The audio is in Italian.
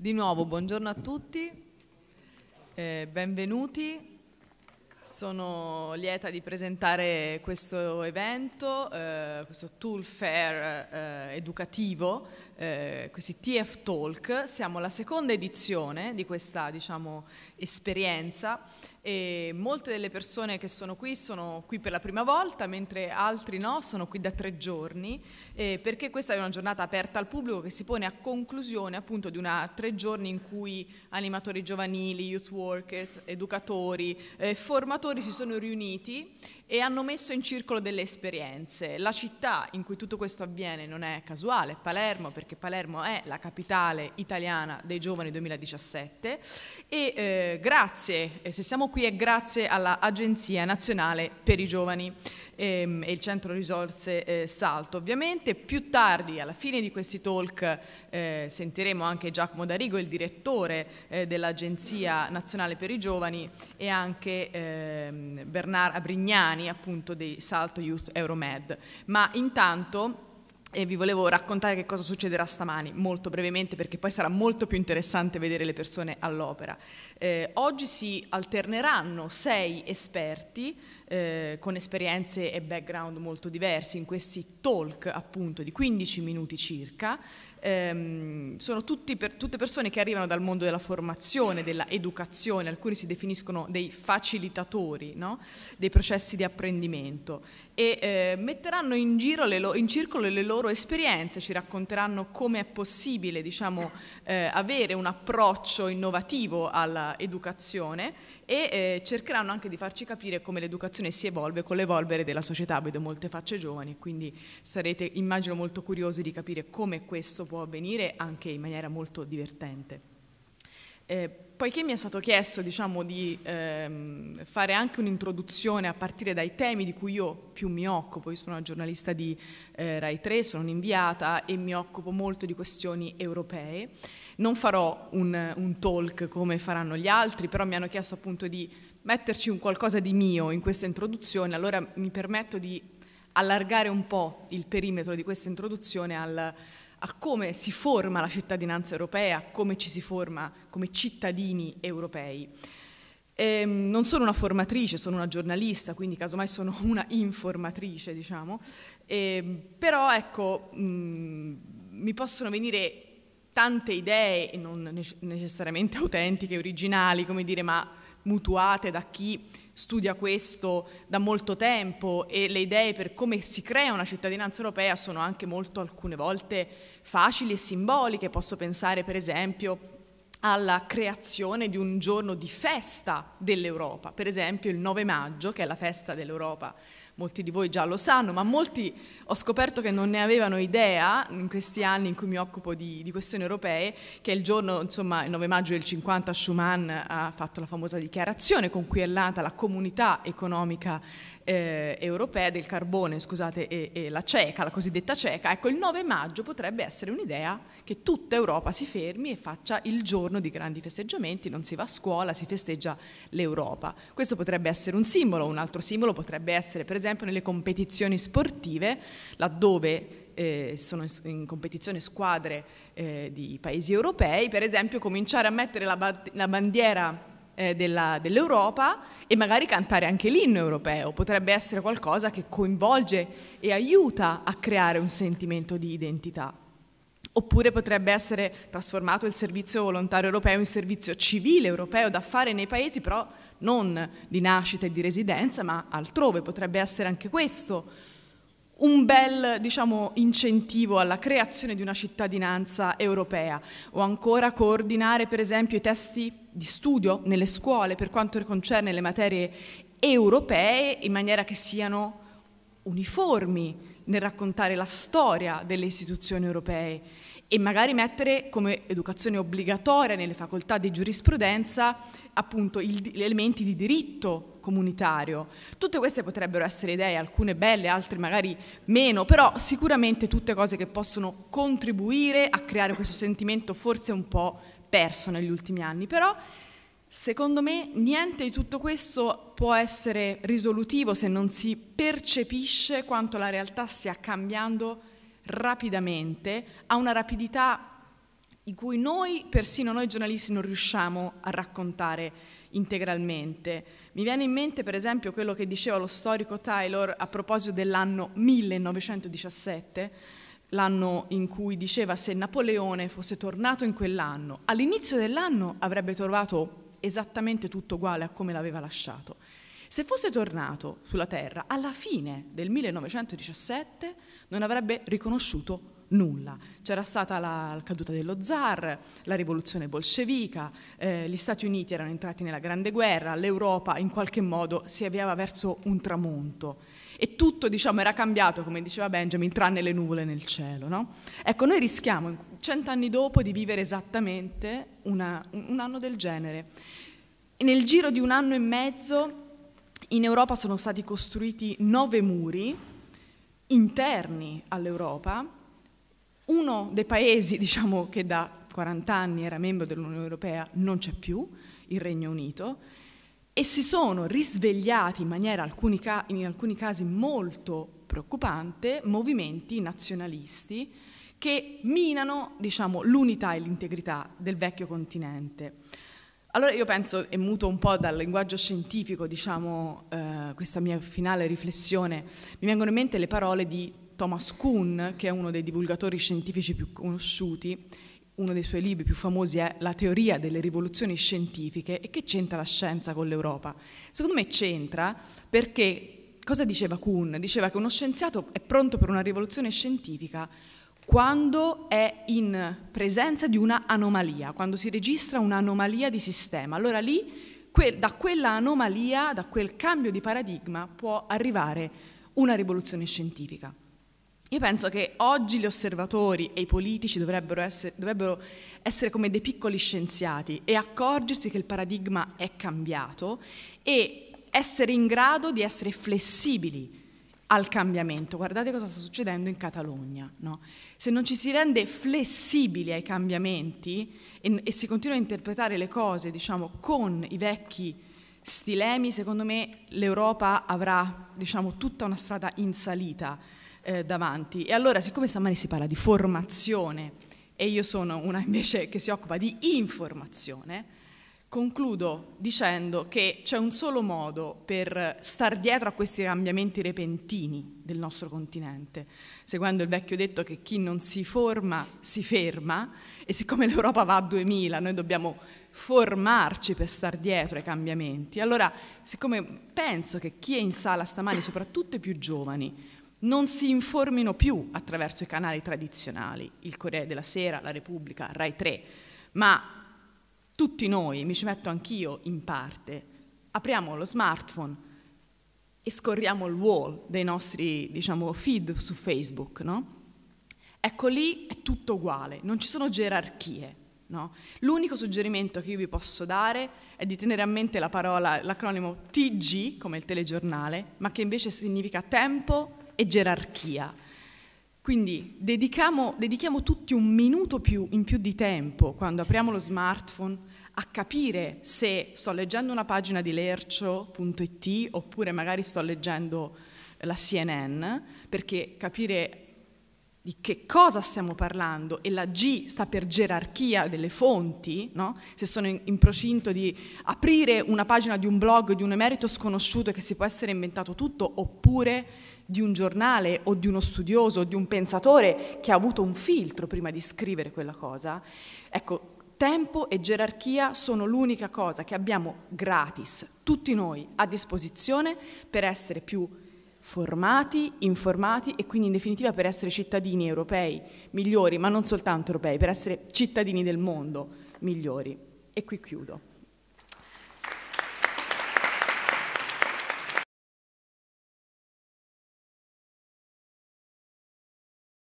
Di nuovo, buongiorno a tutti, eh, benvenuti. Sono lieta di presentare questo evento, eh, questo tool fair eh, educativo, eh, questi TF Talk. Siamo alla seconda edizione di questa diciamo, esperienza e molte delle persone che sono qui sono qui per la prima volta, mentre altri no, sono qui da tre giorni, perché questa è una giornata aperta al pubblico che si pone a conclusione appunto di una tre giorni in cui animatori giovanili, youth workers, educatori, eh, formatori, formatori si sono riuniti e hanno messo in circolo delle esperienze. La città in cui tutto questo avviene non è casuale, Palermo, perché Palermo è la capitale italiana dei giovani 2017 e eh, grazie, eh, se siamo qui è grazie all'Agenzia Nazionale per i Giovani ehm, e il centro risorse eh, Salto ovviamente. Più tardi, alla fine di questi talk, eh, sentiremo anche Giacomo D'Arigo, il direttore eh, dell'Agenzia Nazionale per i Giovani e anche ehm, Bernard Abrignani appunto di Salto Youth Euromed. Ma intanto e eh, vi volevo raccontare che cosa succederà stamani, molto brevemente, perché poi sarà molto più interessante vedere le persone all'opera. Eh, oggi si alterneranno sei esperti eh, con esperienze e background molto diversi in questi talk appunto di 15 minuti circa. Ehm, sono per, tutte persone che arrivano dal mondo della formazione, dell'educazione, alcuni si definiscono dei facilitatori no? dei processi di apprendimento e eh, metteranno in, lo, in, circolo le loro esperienze, ci racconteranno come è possibile diciamo, eh, avere un approccio innovativo all'educazione e eh, cercheranno anche di farci capire come l'educazione si evolve con l'evolvere della società. Vedo molte facce giovani, quindi sarete immagino molto curiosi di capire come questo può avvenire anche in maniera molto divertente. Eh, poiché mi è stato chiesto diciamo, di ehm, fare anche un'introduzione a partire dai temi di cui io più mi occupo, io sono una giornalista di eh, Rai 3, sono un'inviata e mi occupo molto di questioni europee, non farò un, un talk come faranno gli altri, però mi hanno chiesto appunto di metterci un qualcosa di mio in questa introduzione, allora mi permetto di allargare un po' il perimetro di questa introduzione al, a come si forma la cittadinanza europea, come ci si forma come cittadini europei. E ehm, non sono una formatrice, sono una giornalista, quindi casomai sono una informatrice, diciamo, e, ehm, però ecco, mh, mm, mi possono venire tante idee, non necessariamente autentiche, originali, come dire, ma mutuate da chi studia questo da molto tempo e le idee per come si crea una cittadinanza europea sono anche molto alcune volte facili e simboliche. Posso pensare per esempio alla creazione di un giorno di festa dell'Europa, per esempio il 9 maggio, che è la festa dell'Europa molti di voi già lo sanno, ma molti ho scoperto che non ne avevano idea in questi anni in cui mi occupo di, di questioni europee, che il giorno, insomma, il 9 maggio del 50 Schuman ha fatto la famosa dichiarazione con cui è nata la comunità economica eh, europea del carbone, scusate, e, e la cieca, la cosiddetta cieca. Ecco, il 9 maggio potrebbe essere un'idea che tutta Europa si fermi e faccia il giorno di grandi festeggiamenti, non si va a scuola, si festeggia l'Europa. Questo potrebbe essere un simbolo, un altro simbolo potrebbe essere, per esempio, esempio nelle competizioni sportive, laddove eh, sono in competizione squadre eh, di paesi europei, per esempio cominciare a mettere la, ba- la bandiera eh, della, dell'Europa e magari cantare anche l'inno europeo, potrebbe essere qualcosa che coinvolge e aiuta a creare un sentimento di identità. Oppure potrebbe essere trasformato il servizio volontario europeo in servizio civile europeo da fare nei paesi, però non di nascita e di residenza, ma altrove, potrebbe essere anche questo un bel diciamo, incentivo alla creazione di una cittadinanza europea o ancora coordinare per esempio i testi di studio nelle scuole per quanto concerne le materie europee in maniera che siano uniformi nel raccontare la storia delle istituzioni europee e magari mettere come educazione obbligatoria nelle facoltà di giurisprudenza appunto il, gli elementi di diritto comunitario. Tutte queste potrebbero essere idee, alcune belle, altre magari meno, però sicuramente tutte cose che possono contribuire a creare questo sentimento forse un po' perso negli ultimi anni, però secondo me niente di tutto questo può essere risolutivo se non si percepisce quanto la realtà stia cambiando rapidamente, a una rapidità in cui noi, persino noi giornalisti, non riusciamo a raccontare integralmente. Mi viene in mente per esempio quello che diceva lo storico Taylor a proposito dell'anno 1917, l'anno in cui diceva se Napoleone fosse tornato in quell'anno, all'inizio dell'anno avrebbe trovato esattamente tutto uguale a come l'aveva lasciato. Se fosse tornato sulla Terra alla fine del 1917 non avrebbe riconosciuto nulla. C'era stata la caduta dello zar, la rivoluzione bolscevica, eh, gli Stati Uniti erano entrati nella Grande Guerra, l'Europa in qualche modo si avviava verso un tramonto e tutto diciamo, era cambiato, come diceva Benjamin, tranne le nuvole nel cielo. No? Ecco, noi rischiamo cent'anni dopo di vivere esattamente una, un anno del genere. E nel giro di un anno e mezzo in Europa sono stati costruiti nove muri interni all'Europa. Uno dei paesi diciamo, che da 40 anni era membro dell'Unione Europea non c'è più, il Regno Unito, e si sono risvegliati in maniera alcuni in alcuni casi molto preoccupante movimenti nazionalisti che minano diciamo, l'unità e l'integrità del vecchio continente. Allora io penso, e muto un po' dal linguaggio scientifico, diciamo, eh, questa mia finale riflessione, mi vengono in mente le parole di Thomas Kuhn, che è uno dei divulgatori scientifici più conosciuti, uno dei suoi libri più famosi è La teoria delle rivoluzioni scientifiche e che c'entra la scienza con l'Europa? Secondo me c'entra perché cosa diceva Kuhn? Diceva che uno scienziato è pronto per una rivoluzione scientifica quando è in presenza di una anomalia, quando si registra un'anomalia di sistema. Allora lì, que da quella anomalia, da quel cambio di paradigma, può arrivare una rivoluzione scientifica. Io penso che oggi gli osservatori e i politici dovrebbero essere, dovrebbero essere come dei piccoli scienziati e accorgersi che il paradigma è cambiato e essere in grado di essere flessibili al cambiamento. Guardate cosa sta succedendo in Catalogna. No? Se non ci si rende flessibili ai cambiamenti e, e si continua a interpretare le cose diciamo, con i vecchi stilemi, secondo me l'Europa avrà diciamo, tutta una strada in salita eh, davanti. E allora, siccome stamani si parla di formazione e io sono una invece che si occupa di informazione, Concludo dicendo che c'è un solo modo per star dietro a questi cambiamenti repentini del nostro continente, seguendo il vecchio detto che chi non si forma si ferma e siccome l'Europa va a 2000 noi dobbiamo formarci per star dietro ai cambiamenti. Allora, siccome penso che chi è in sala stamani, soprattutto i più giovani, non si informino più attraverso i canali tradizionali, il Corriere della Sera, la Repubblica, Rai 3, ma tutti noi, mi ci metto anch'io in parte, apriamo lo smartphone e scorriamo il wall dei nostri diciamo, feed su Facebook, no? Ecco lì è tutto uguale, non ci sono gerarchie. No? L'unico suggerimento che io vi posso dare è di tenere a mente la parola, l'acronimo TG, come il telegiornale, ma che invece significa tempo e gerarchia. Quindi dedichiamo tutti un minuto più, in più di tempo quando apriamo lo smartphone a capire se sto leggendo una pagina di lercio.it oppure magari sto leggendo la CNN, perché capire di che cosa stiamo parlando e la G sta per gerarchia delle fonti, no? se sono in, in, procinto di aprire una pagina di un blog di un emerito sconosciuto che si può essere inventato tutto, oppure di un giornale o di uno studioso o di un pensatore che ha avuto un filtro prima di scrivere quella cosa, ecco, Tempo e gerarchia sono l'unica cosa che abbiamo gratis, tutti noi, a disposizione per essere più formati, informati e quindi in definitiva per essere cittadini europei migliori, ma non soltanto europei, per essere cittadini del mondo migliori. E qui chiudo.